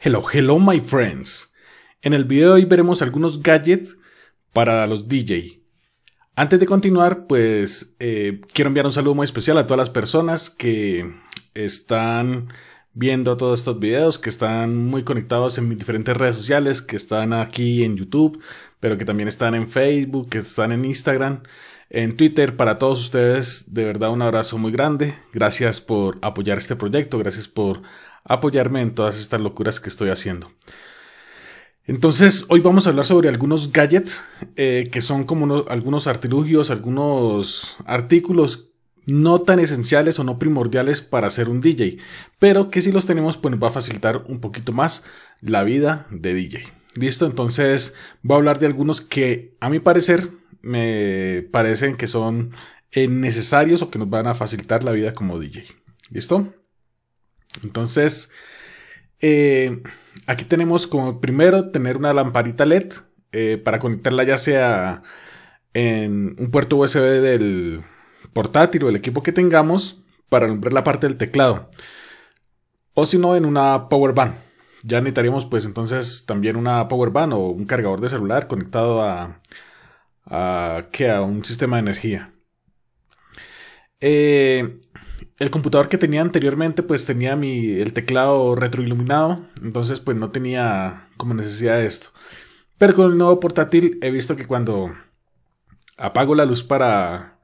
Hello, hello my friends. En el video de hoy veremos algunos gadgets para los DJ. Antes de continuar, pues eh, quiero enviar un saludo muy especial a todas las personas que están viendo todos estos videos, que están muy conectados en mis diferentes redes sociales, que están aquí en YouTube, pero que también están en Facebook, que están en Instagram, en Twitter. Para todos ustedes, de verdad un abrazo muy grande. Gracias por apoyar este proyecto, gracias por apoyarme en todas estas locuras que estoy haciendo. Entonces, hoy vamos a hablar sobre algunos gadgets eh, que son como algunos artilugios, algunos artículos no tan esenciales o no primordiales para ser un DJ, pero que si los tenemos pues nos va a facilitar un poquito más la vida de DJ. Listo, entonces voy a hablar de algunos que a mi parecer me parecen que son eh, necesarios o que nos van a facilitar la vida como DJ. ¿Listo? Entonces, eh, aquí tenemos como primero tener una lamparita LED eh, para conectarla ya sea en un puerto USB del portátil o el equipo que tengamos para alumbrar la parte del teclado. O si no, en una power bank. Ya necesitaríamos pues entonces también una power bank o un cargador de celular conectado a, a, a un sistema de energía. Eh, el computador que tenía anteriormente pues tenía mi, el teclado retroiluminado, entonces pues no tenía como necesidad de esto. Pero con el nuevo portátil he visto que cuando apago la luz para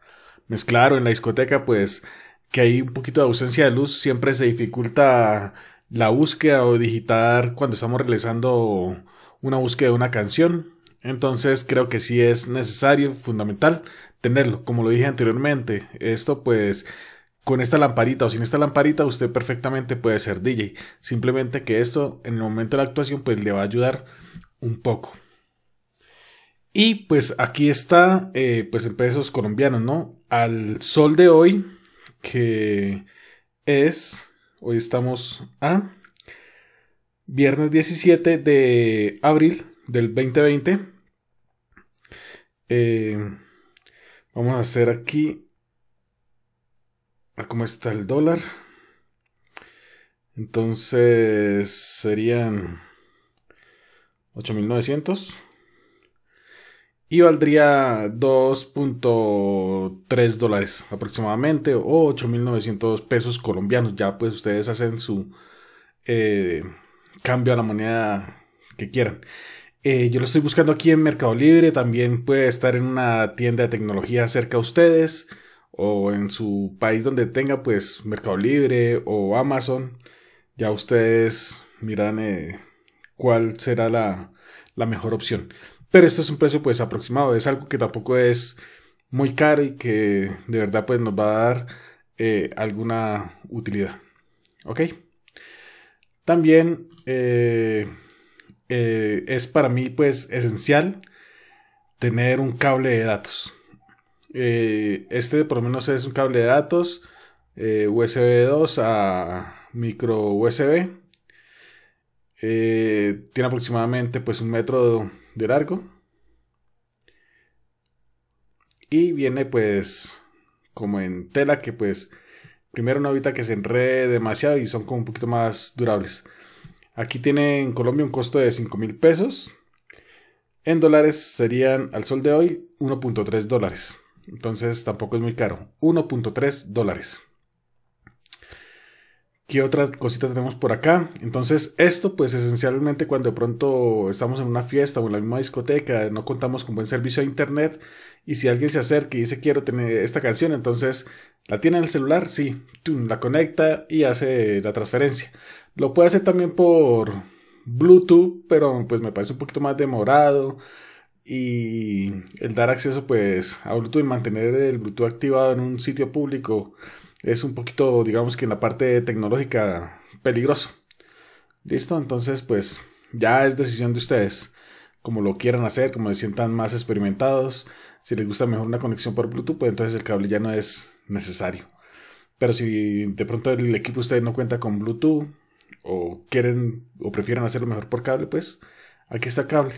mezclar o en la discoteca pues que hay un poquito de ausencia de luz, siempre se dificulta la búsqueda o digitar cuando estamos realizando una búsqueda de una canción. Entonces creo que sí es necesario, fundamental, tenerlo. Como lo dije anteriormente, esto pues con esta lamparita o sin esta lamparita usted perfectamente puede ser DJ. Simplemente que esto en el momento de la actuación pues le va a ayudar un poco. Y pues aquí está, eh, pues en pesos colombianos, ¿no? Al sol de hoy, que es, hoy estamos a viernes 17 de abril del 2020 eh, vamos a hacer aquí a cómo está el dólar. Entonces serían 8900 y valdría 2.3 dólares aproximadamente o 8900 pesos colombianos. Ya pues ustedes hacen su eh, cambio a la moneda que quieran. Eh, yo lo estoy buscando aquí en Mercado Libre, también puede estar en una tienda de tecnología cerca a ustedes o en su país donde tenga pues Mercado Libre o Amazon. Ya ustedes miran eh, cuál será la, mejor opción. Pero este es un precio pues aproximado, es algo que tampoco es muy caro y que de verdad pues nos va a dar eh, alguna utilidad. ¿Ok? También... Eh, es para mí pues esencial tener un cable de datos. Eh, este por lo menos es un cable de datos eh, USB 2 a micro USB. tiene aproximadamente pues un metro de largo. Y viene pues como en tela que pues primero no evita que se enrede demasiado y son como un poquito más durables. Aquí tiene en Colombia un costo de 5 mil pesos. En dólares serían al sol de hoy 1.3 dólares. Entonces tampoco es muy caro. 1.3 dólares. ¿Qué otras cositas tenemos por acá? Entonces, esto pues esencialmente cuando de pronto estamos en una fiesta o en la misma discoteca, no contamos con buen servicio a internet y si alguien se acerca y dice quiero tener esta canción, entonces la tiene en el celular, sí, la conecta y hace la transferencia. Lo puede hacer también por Bluetooth, pero pues me parece un poquito más demorado y el dar acceso pues a Bluetooth y mantener el Bluetooth activado en un sitio público es un poquito, digamos que en la parte tecnológica, peligroso. Listo, entonces pues ya es decisión de ustedes, como lo quieran hacer, como se sientan más experimentados. Si les gusta mejor una conexión por Bluetooth, pues entonces el cable ya no es necesario. Pero si de pronto el equipo de ustedes no cuenta con Bluetooth o quieren o prefieren hacerlo mejor por cable, pues aquí está el cable.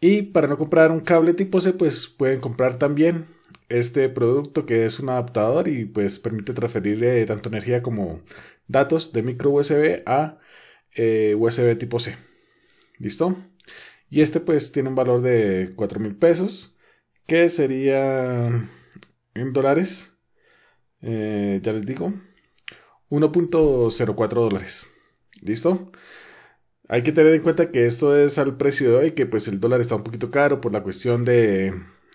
Y para no comprar un cable tipo C, pues pueden comprar también este producto que es un adaptador y pues permite transferir eh, tanto energía como datos de micro USB a eh, USB tipo C. ¿Listo? Y este pues tiene un valor de $4,000 mil pesos, que sería en dólares, eh, ya les digo, 1.04 dólares. ¿Listo? Hay que tener en cuenta que esto es al precio de hoy, que pues el dólar está un poquito caro por la cuestión de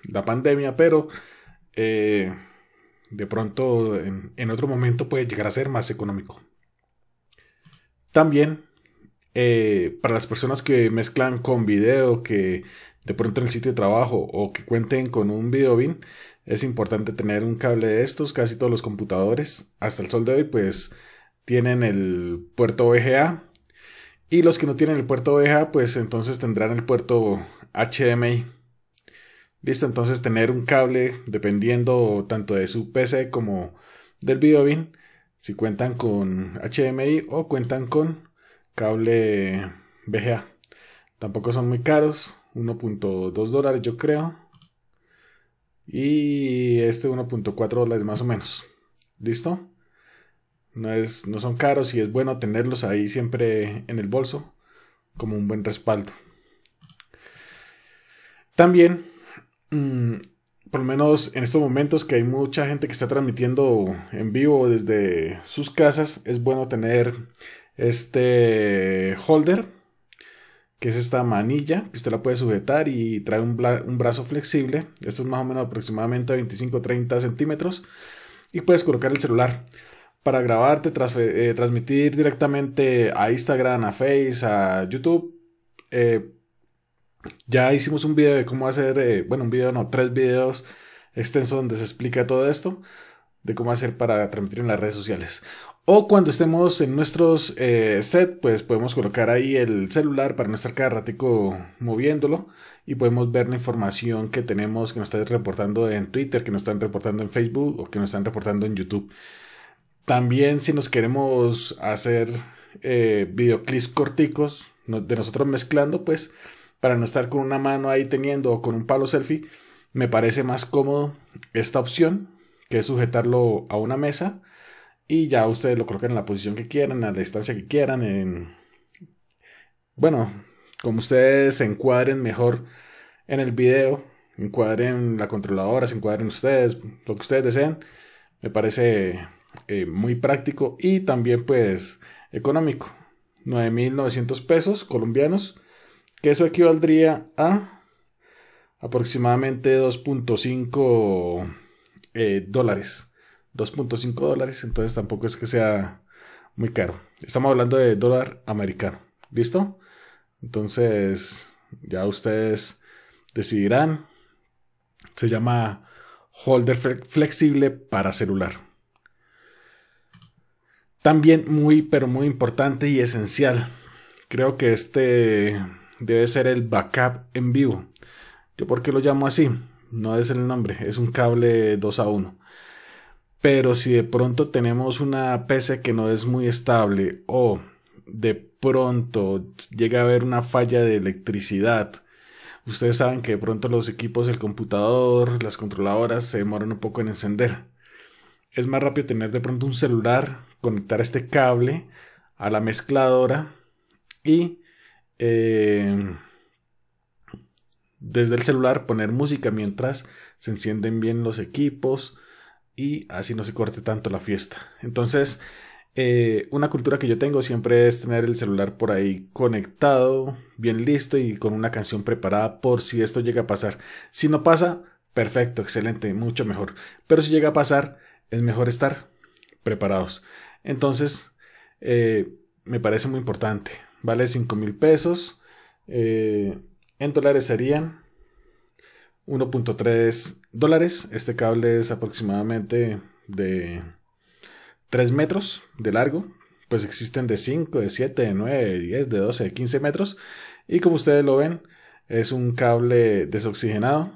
la pandemia, pero eh, de pronto en, otro momento puede llegar a ser más económico. También eh, para las personas que mezclan con video, que de pronto en el sitio de trabajo o que cuenten con un video bin, es importante tener un cable de estos. Casi todos los computadores, hasta el sol de hoy, pues tienen el puerto VGA. Y los que no tienen el puerto VGA, pues entonces tendrán el puerto HDMI. Listo, entonces tener un cable dependiendo tanto de su PC como del BioBin, si cuentan con HDMI o cuentan con cable VGA. Tampoco son muy caros, 1.2 dólares yo creo. Y este 1.4 dólares más o menos. ¿Listo? No, es, no son caros y es bueno tenerlos ahí siempre en el bolso como un buen respaldo. También Mm, por lo menos en estos momentos que hay mucha gente que está transmitiendo en vivo desde sus casas, es bueno tener este holder, que es esta manilla, que usted la puede sujetar y trae un, brazo flexible. Esto es más o menos aproximadamente 25-30 centímetros. Y puedes colocar el celular para grabarte, eh, transmitir directamente a Instagram, a Face, a YouTube. Eh, ya hicimos un video de cómo hacer, eh, bueno, un video no, tres videos extensos donde se explica todo esto, de cómo hacer para transmitir en las redes sociales. O cuando estemos en nuestros eh, set, pues podemos colocar ahí el celular para no estar cada ratico moviéndolo y podemos ver la información que tenemos, que nos están reportando en Twitter, que nos están reportando en Facebook o que nos están reportando en YouTube. También si nos queremos hacer eh, videoclips corticos de nosotros mezclando, pues para no estar con una mano ahí teniendo o con un palo selfie, me parece más cómodo esta opción, que es sujetarlo a una mesa y ya ustedes lo colocan en la posición que quieran, a la distancia que quieran, en... Bueno, como ustedes se encuadren mejor en el video, encuadren la controladora, se encuadren ustedes, lo que ustedes deseen, me parece eh, muy práctico y también pues económico. 9.900 pesos colombianos que eso equivaldría a aproximadamente 2.5 eh, dólares. 2.5 dólares, entonces tampoco es que sea muy caro. Estamos hablando de dólar americano, ¿listo? Entonces, ya ustedes decidirán. Se llama holder flexible para celular. También muy, pero muy importante y esencial. Creo que este debe ser el backup en vivo. ¿Yo por qué lo llamo así? No es el nombre, es un cable 2 a 1. Pero si de pronto tenemos una PC que no es muy estable o de pronto llega a haber una falla de electricidad, ustedes saben que de pronto los equipos, el computador, las controladoras se demoran un poco en encender. Es más rápido tener de pronto un celular, conectar este cable a la mezcladora y eh, desde el celular poner música mientras se encienden bien los equipos y así no se corte tanto la fiesta. Entonces, eh, una cultura que yo tengo siempre es tener el celular por ahí conectado, bien listo y con una canción preparada por si esto llega a pasar. Si no pasa, perfecto, excelente, mucho mejor. Pero si llega a pasar, es mejor estar preparados. Entonces, eh, me parece muy importante. Vale 5 mil pesos. Eh, en dólares serían 1.3 dólares. Este cable es aproximadamente de 3 metros de largo. Pues existen de 5, de 7, de 9, de 10, de 12, de 15 metros. Y como ustedes lo ven, es un cable desoxigenado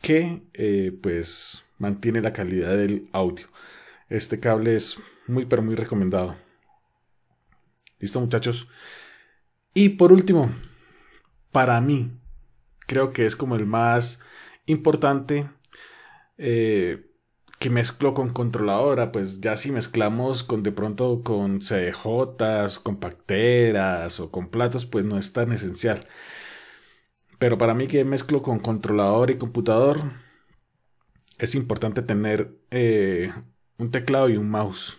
que eh, pues mantiene la calidad del audio. Este cable es muy pero muy recomendado. Listo muchachos. Y por último, para mí, creo que es como el más importante eh, que mezclo con controladora, pues ya si mezclamos con de pronto con CDJs, con pacteras o con platos, pues no es tan esencial. Pero para mí que mezclo con controlador y computador, es importante tener eh, un teclado y un mouse.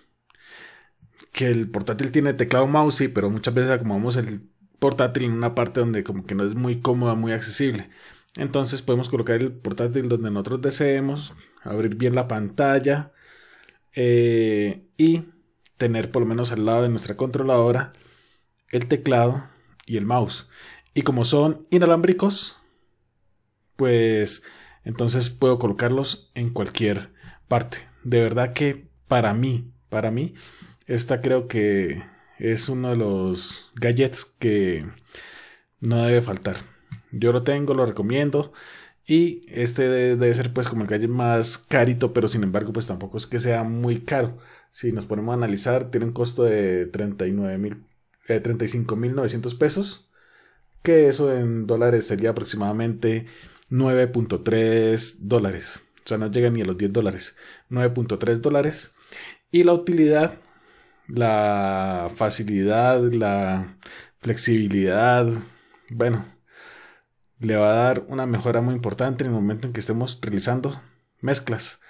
Que el portátil tiene teclado mouse, sí, pero muchas veces acomodamos el portátil en una parte donde como que no es muy cómoda, muy accesible. Entonces podemos colocar el portátil donde nosotros deseemos, abrir bien la pantalla eh, y tener por lo menos al lado de nuestra controladora el teclado y el mouse. Y como son inalámbricos, pues entonces puedo colocarlos en cualquier parte. De verdad que para mí, para mí, esta creo que es uno de los gadgets que no debe faltar. Yo lo tengo, lo recomiendo. Y este debe ser pues como el gadget más carito, pero sin embargo pues tampoco es que sea muy caro. Si nos ponemos a analizar, tiene un costo de $35,900 eh, pesos. Que eso en dólares sería aproximadamente 9.3 dólares. O sea, no llega ni a los 10 dólares. 9.3 dólares. Y la utilidad la facilidad, la flexibilidad, bueno, le va a dar una mejora muy importante en el momento en que estemos realizando mezclas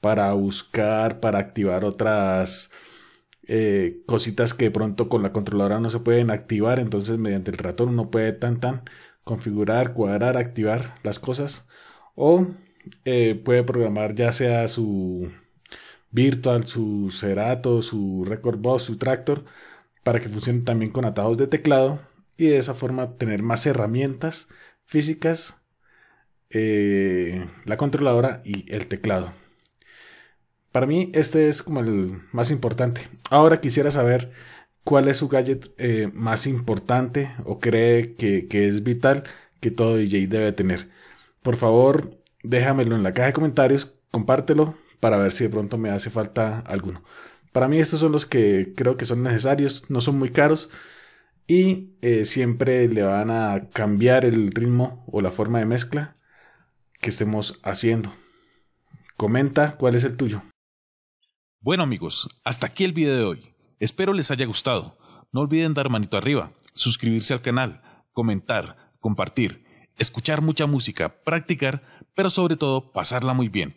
para buscar, para activar otras eh, cositas que de pronto con la controladora no se pueden activar, entonces mediante el ratón uno puede tan tan configurar, cuadrar, activar las cosas o eh, puede programar ya sea su Virtual, su Cerato, su Record su Tractor, para que funcione también con atajos de teclado y de esa forma tener más herramientas físicas, eh, la controladora y el teclado. Para mí este es como el más importante. Ahora quisiera saber cuál es su gadget eh, más importante o cree que, que es vital que todo DJ debe tener. Por favor, déjamelo en la caja de comentarios, compártelo, para ver si de pronto me hace falta alguno. Para mí estos son los que creo que son necesarios, no son muy caros y eh, siempre le van a cambiar el ritmo o la forma de mezcla que estemos haciendo. Comenta cuál es el tuyo. Bueno amigos, hasta aquí el video de hoy. Espero les haya gustado. No olviden dar manito arriba, suscribirse al canal, comentar, compartir, escuchar mucha música, practicar, pero sobre todo pasarla muy bien.